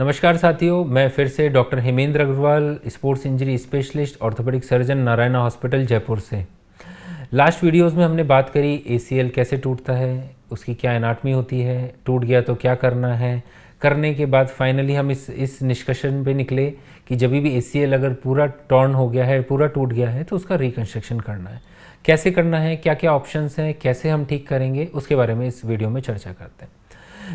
नमस्कार साथियों मैं फिर से doctor Hemendra Agarwal sports injury specialist orthopaedic surgeon Narayana hospital Jaipur से लास्ट वीडियोस में हमने बात करी ए कैसे टूटता है उसकी क्या एनाटमी होती है टूट गया तो क्या करना है करने के बाद फाइनली हम इस इस निष्कर्षण पे निकले कि जब भी ए अगर पूरा टर्न हो गया है पूरा टूट गया है तो उसका रिकन्स्ट्रक्शन करना है कैसे करना है क्या क्या ऑप्शंस हैं कैसे हम ठीक करेंगे उसके बारे में इस वीडियो में चर्चा करते हैं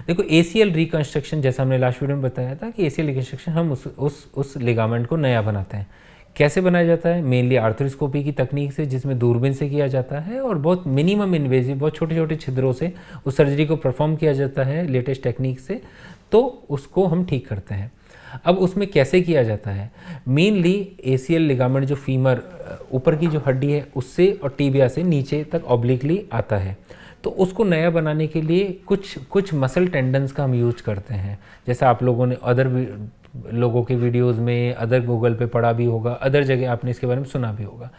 देखो एसीएल रिकन्स्ट्रक्शन जैसा हमने लास्ट वीडियो में बताया था कि एसीएल रिकन्स्ट्रक्शन हम उस उस उस लिगामेंट को नया बनाते हैं कैसे बनाया जाता है मेनली आर्थोस्कोपी की तकनीक से जिसमें दूरबीन से किया जाता है और बहुत मिनिमम इन्वेजिव बहुत छोटे छोटे छिद्रों से उस सर्जरी को परफॉर्म किया जाता है लेटेस्ट टेक्निक से तो उसको हम ठीक करते हैं अब उसमें कैसे किया जाता है मेनली ए लिगामेंट जो फीमर ऊपर की जो हड्डी है उससे और टीबिया से नीचे तक ऑब्लिकली आता है तो उसको नया बनाने के लिए कुछ कुछ मसल टेंडन्स का हम यूज करते हैं जैसे आप लोगों ने अदर लोगों के वीडियोस में अदर गूगल पे पढ़ा भी होगा अदर जगह आपने इसके बारे में सुना भी होगा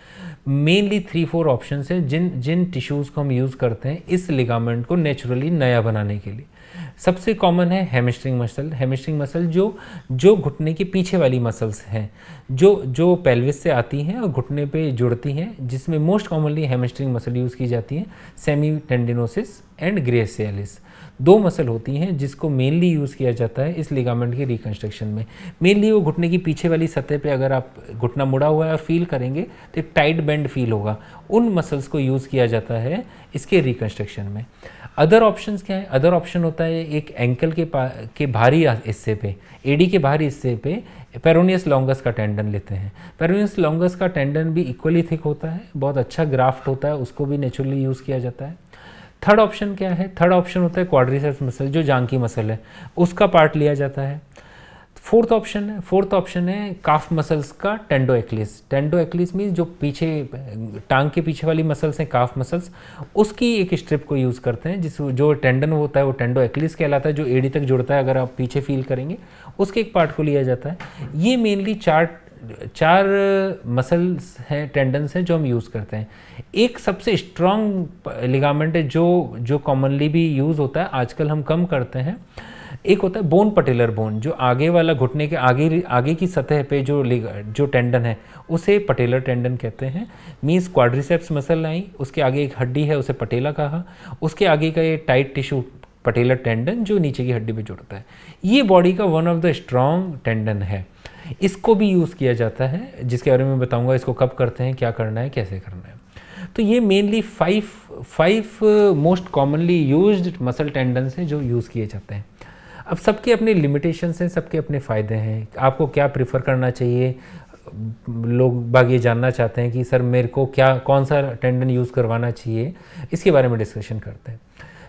मेनली थ्री फोर ऑप्शन हैं जिन जिन टिश्यूज़ को हम यूज़ करते हैं इस लिगामेंट को नेचुरली नया बनाने के लिए सबसे कॉमन है हेमिस्ट्रिंग मसल हेमिस्ट्रिंग मसल जो जो घुटने के पीछे वाली मसल्स हैं जो जो पेल्विस से आती हैं और घुटने पे जुड़ती हैं जिसमें most commonly hamstring muscle use की जाती है सेमी टेंडिनोसिस एंड ग्रेसियालिस दो मसल होती हैं जिसको मेनली यूज़ किया जाता है इस लिगामेंट के रिकन्स्ट्रक्शन में मेनली वो घुटने की पीछे वाली सतह पे अगर आप घुटना मुड़ा हुआ है और फील करेंगे तो टाइट बेंड फील होगा उन मसल्स को यूज़ किया जाता है इसके रिकन्स्ट्रक्शन में अदर ऑप्शंस क्या है अदर ऑप्शन होता है एक एंकल के के भारी हिस्से पे एडी के भारी हिस्से पे पेरोनियस लॉन्गस का टेंडन लेते हैं पेरोनियस लॉन्गस का टेंडन भी इक्वली थिक होता है बहुत अच्छा ग्राफ्ट होता है उसको भी नेचुरली यूज़ किया जाता है थर्ड ऑप्शन क्या है थर्ड ऑप्शन होता है क्वाड्रिसेप्स मसल जो जांग की मसल है उसका पार्ट लिया जाता है फोर्थ ऑप्शन है फोर्थ ऑप्शन है काफ मसल्स का tendo Achilles tendo Achilles means जो पीछे टांग के पीछे वाली मसल्स हैं काफ मसल्स उसकी एक स्ट्रिप को यूज़ करते हैं जिस जो टेंडन होता है वो टेंडो एक्लिस कहलाता है जो एडी तक जुड़ता है अगर आप पीछे फील करेंगे उसके एक पार्ट को लिया जाता है ये मेनली चार चार मसल्स हैं टेंडन्स हैं जो हम यूज़ करते हैं एक सबसे स्ट्रॉन्ग लिगामेंट है जो जो कॉमनली भी यूज़ होता है आजकल हम कम करते हैं एक होता है बोन पटेलर बोन जो आगे वाला घुटने के आगे आगे की सतह पे जो जो टेंडन है उसे पटेलर टेंडन कहते हैं मीन्स क्वाड्रिसेप्स मसल आई उसके आगे एक हड्डी है उसे पटेला कहा उसके आगे का ये टाइट टिश्यू पटेलर टेंडन जो नीचे की हड्डी पे जुड़ता है ये बॉडी का one of the strong tendon है इसको भी यूज़ किया जाता है जिसके बारे में बताऊँगा इसको कब करते हैं क्या करना है कैसे करना है तो ये mainly five five most commonly used muscle tendon हैं जो यूज़ किए जाते हैं अब सबके अपने लिमिटेशंस हैं सबके अपने फ़ायदे हैं आपको क्या प्रीफर करना चाहिए लोग बाग ये जानना चाहते हैं कि सर मेरे को क्या कौन सा टेंडन यूज़ करवाना चाहिए इसके बारे में डिस्कशन करते हैं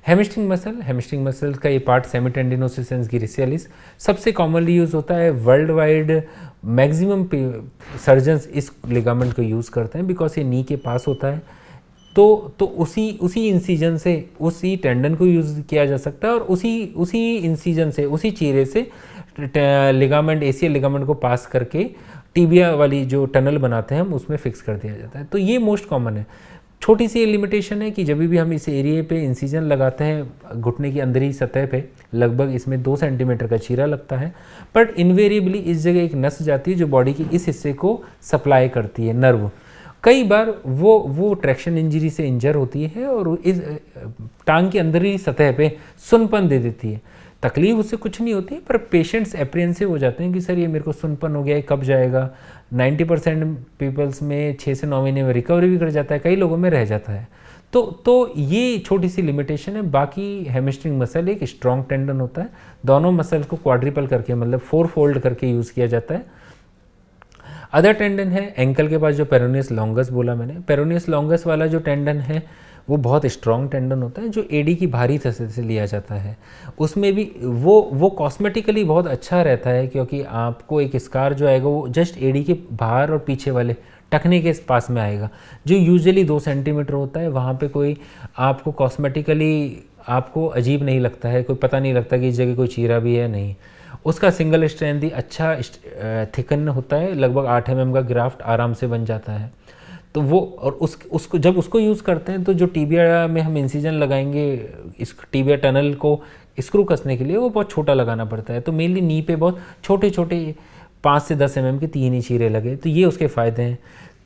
हेमिस्टिंग मसल हेमिस्टिंग मसल का ये पार्ट सेमी टेंडिनोसिस गिरिसियलिस सबसे कॉमनली यूज़ होता है वर्ल्ड वाइड मैक्सिमम सर्जन्स इस लिगामेंट को यूज़ करते हैं बिकॉज ये नी के पास होता है तो तो उसी उसी इंसीजन से उसी टेंडन को यूज़ किया जा सकता है और उसी उसी इंसीजन से उसी चीरे से लिगामेंट एसीएल लिगामेंट को पास करके टीबिया वाली जो टनल बनाते हैं हम उसमें फिक्स कर दिया जाता है तो ये मोस्ट कॉमन है छोटी सी लिमिटेशन है कि जब भी हम इस एरिए पे इंसीजन लगाते हैं घुटने की अंदर ही सतह पे लगभग इसमें दो सेंटीमीटर का चीरा लगता है बट इन्वेरिएबली इस जगह एक नस जाती है जो बॉडी के इस हिस्से को सप्लाई करती है नर्व कई बार वो वो ट्रैक्शन इंजरी से इंजर होती है और इस टांग के अंदर ही सतह पे सुनपन दे देती है तकलीफ उससे कुछ नहीं होती पर पेशेंट्स अप्रेंसिव हो जाते हैं कि सर ये मेरे को सुनपन हो गया है कब जाएगा 90 परसेंट पीपल्स में छः से नौ महीने में रिकवरी भी कर जाता है कई लोगों में रह जाता है तो तो ये छोटी सी लिमिटेशन है बाकी हेमस्ट्रिंग मसल एक स्ट्रॉन्ग टेंडन होता है दोनों मसल को क्वाड्रिपल करके मतलब फोर फोल्ड करके यूज़ किया जाता है अदर टेंडन है एंकल के पास जो पेरोनियस लॉन्गस बोला मैंने पेरोनियस लॉन्गस वाला जो टेंडन है वो बहुत स्ट्रॉन्ग टेंडन होता है जो एडी की भारी थे से लिया जाता है उसमें भी वो वो कॉस्मेटिकली बहुत अच्छा रहता है क्योंकि आपको एक स्कार जो आएगा वो जस्ट एडी के बाहर और पीछे वाले टखने के पास में आएगा जो यूजुअली दो सेंटीमीटर होता है वहाँ पे कोई आपको कॉस्मेटिकली आपको अजीब नहीं लगता है कोई पता नहीं लगता कि इस जगह कोई चीरा भी है नहीं उसका सिंगल स्ट्रैंड ही अच्छा थिकन होता है लगभग आठ एम का ग्राफ्ट आराम से बन जाता है तो वो और उस उसको जब उसको यूज़ करते हैं तो जो टीबिया में हम इंसीजन लगाएंगे इस टीबिया टनल को स्क्रू कसने के लिए वो बहुत छोटा लगाना पड़ता है तो मेनली नी पे बहुत छोटे छोटे पाँच से दस एम के तीन ही चीरे लगे तो ये उसके फ़ायदे हैं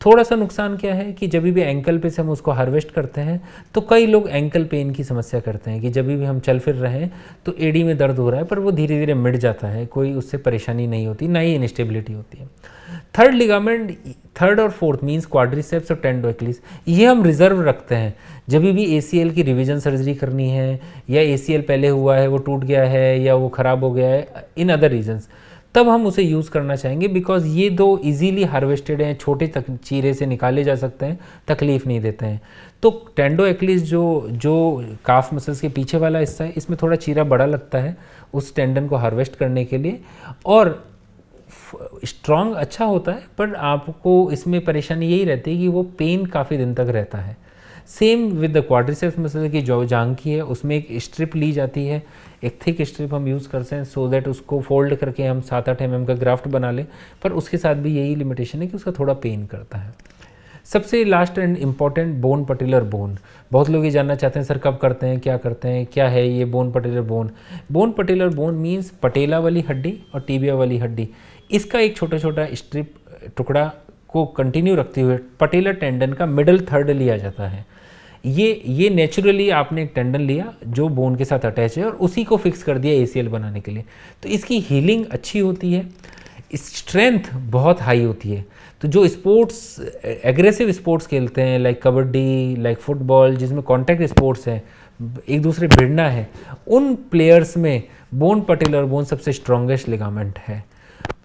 थोड़ा सा नुकसान क्या है कि जब भी एंकल पे से हम उसको हार्वेस्ट करते हैं तो कई लोग एंकल पेन की समस्या करते हैं कि जब भी हम चल फिर रहे हैं तो एडी में दर्द हो रहा है पर वो धीरे धीरे मिट जाता है कोई उससे परेशानी नहीं होती ना ही इनस्टेबिलिटी होती है थर्ड लिगामेंट थर्ड और फोर्थ मीन्स क्वाड्रीसेप्स और टेंडोक्लिस ये हम रिजर्व रखते हैं जब भी ए की रिविजन सर्जरी करनी है या ए पहले हुआ है वो टूट गया है या वो ख़राब हो गया है इन अदर रीजन्स तब हम उसे यूज़ करना चाहेंगे बिकॉज ये दो इजीली हार्वेस्टेड हैं छोटे तक चीरे से निकाले जा सकते हैं तकलीफ़ नहीं देते हैं तो टेंडो एक्लिस जो जो काफ मसल्स के पीछे वाला हिस्सा है इसमें थोड़ा चीरा बड़ा लगता है उस टेंडन को हार्वेस्ट करने के लिए और स्ट्रॉन्ग अच्छा होता है पर आपको इसमें परेशानी यही रहती है कि वो पेन काफ़ी दिन तक रहता है same with the quadriceps muscle की जो जांग की है उसमें एक स्ट्रिप ली जाती है एक थिक स्ट्रिप हम यूज़ करते हैं सो दैट उसको फोल्ड करके हम सात आठ एम mm का ग्राफ्ट बना लें पर उसके साथ भी यही लिमिटेशन है कि उसका थोड़ा पेन करता है सबसे last and important bone patellar bone बहुत लोग ये जानना चाहते हैं सर कब करते हैं क्या करते हैं क्या है ये bone patellar bone bone patellar bone means patella वाली हड्डी और टीबिया वाली हड्डी इसका एक छोटा छोटा स्ट्रिप टुकड़ा को कंटिन्यू रखते हुए पटेलर टेंडन का मिडल थर्ड लिया जाता है ये ये नेचुरली आपने एक टेंडन लिया जो बोन के साथ अटैच है और उसी को फिक्स कर दिया ए बनाने के लिए तो इसकी हीलिंग अच्छी होती है स्ट्रेंथ बहुत हाई होती है तो जो स्पोर्ट्स एग्रेसिव स्पोर्ट्स खेलते हैं लाइक कबड्डी लाइक फुटबॉल जिसमें कॉन्टैक्ट स्पोर्ट्स हैं एक दूसरे भिड़ना है उन प्लेयर्स में बोन पटेल और बोन सबसे स्ट्रॉन्गेस्ट लिगामेंट है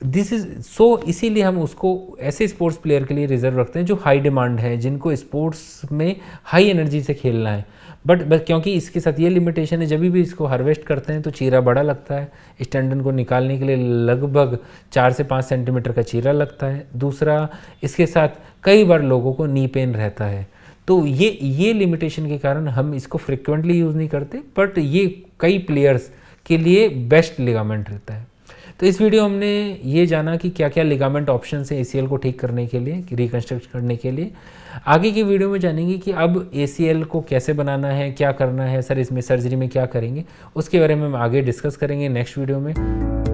दिस इज़ सो इसीलिए हम उसको ऐसे स्पोर्ट्स प्लेयर के लिए रिजर्व रखते हैं जो हाई डिमांड है जिनको स्पोर्ट्स में हाई एनर्जी से खेलना है बट क्योंकि इसके साथ ये लिमिटेशन है जब भी इसको हार्वेस्ट करते हैं तो चीरा बड़ा लगता है स्टैंडन को निकालने के लिए लगभग चार से पाँच सेंटीमीटर का चीरा लगता है दूसरा इसके साथ कई बार लोगों को नी पेन रहता है तो ये ये लिमिटेशन के कारण हम इसको फ्रिक्वेंटली यूज़ नहीं करते बट ये कई प्लेयर्स के लिए बेस्ट लिगामेंट रहता है तो इस वीडियो हमने ये जाना कि क्या क्या लिगामेंट ऑप्शन है ए को ठीक करने के लिए रिकन्स्ट्रक्ट करने के लिए आगे की वीडियो में जानेंगे कि अब ए को कैसे बनाना है क्या करना है सर इसमें सर्जरी में क्या करेंगे उसके बारे में हम आगे डिस्कस करेंगे नेक्स्ट वीडियो में